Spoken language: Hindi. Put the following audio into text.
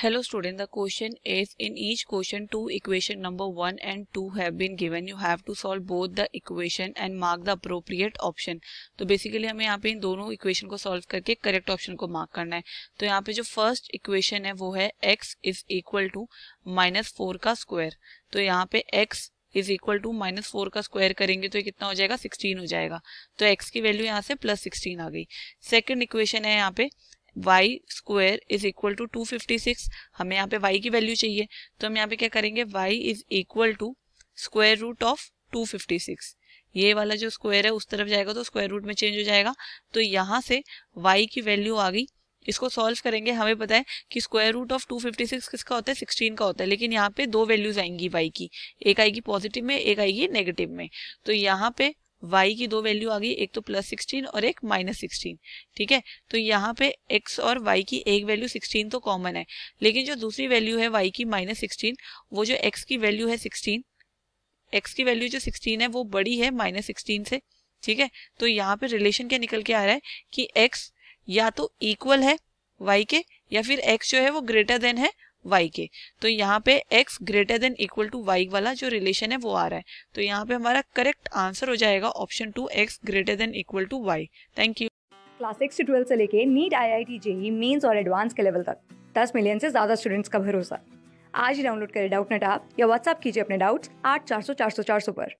Hello student, the question is in each question two equation number 1 and 2 have been given. You have to solve both the equation and mark the appropriate option. तो basically हमें यहाँ पे इन दोनों equation को solve करके correct option को mark करना है तो यहाँ पे जो first equation है वो है x is equal to minus four का स्क्वायर तो यहाँ पे x is equal to minus four का स्क्वायर करेंगे तो ये कितना हो जाएगा सिक्सटीन हो जाएगा तो एक्स की वैल्यू यहाँ से प्लस सिक्सटीन आ गई सेकेंड इक्वेशन है यहाँ पे y square is equal to two fifty six हमें यहाँ पे y की वैल्यू चाहिए तो हम यहाँ पे क्या करेंगे y is equal to square root of two fifty six ये वाला जो स्क्वायर है उस तरफ जाएगा तो स्क्वायर रूट में चेंज हो जाएगा तो यहाँ से y की वैल्यू आ गई इसको सॉल्व करेंगे हमें पता है कि स्क्वायर रूट ऑफ 256 किसका होता है 16 का होता है लेकिन यहाँ पे दो वैल्यूज आएंगी वाई की एक आएगी पॉजिटिव में एक आएगी नेगेटिव में तो यहाँ पे y की दो वैल्यू आ गई एक तो प्लस सिक्सटीन और एक माइनस सिक्सटीन ठीक है तो यहाँ पे x और y की एक वैल्यू सिक्सटीन तो कॉमन है लेकिन जो दूसरी वैल्यू है y की माइनस सिक्सटीन वो जो x की वैल्यू है सिक्सटीन x की वैल्यू जो सिक्सटीन है वो बड़ी है माइनस सिक्सटीन से ठीक है तो यहाँ पे रिलेशन क्या निकल के आ रहा है कि x या तो इक्वल है y के या फिर x जो है वो ग्रेटर देन है वाई के तो यहाँ पे X greater than equal to Y वाला जो रिलेशन है वो आ रहा है तो यहाँ पे हमारा करेक्ट आंसर हो जाएगा option two X greater than equal to Y thank you class six से ट्वेल्थ से लेके NEET I I T JEE Mains और एडवांस के लेवल तक दस मिलियन से ज्यादा स्टूडेंट्स का भरोसा आज ही डाउनलोड करें डाउट नेट आप या व्हाट्सअप कीजिए अपने डाउट्स आठ चार सौ चार सौ चार सौ पर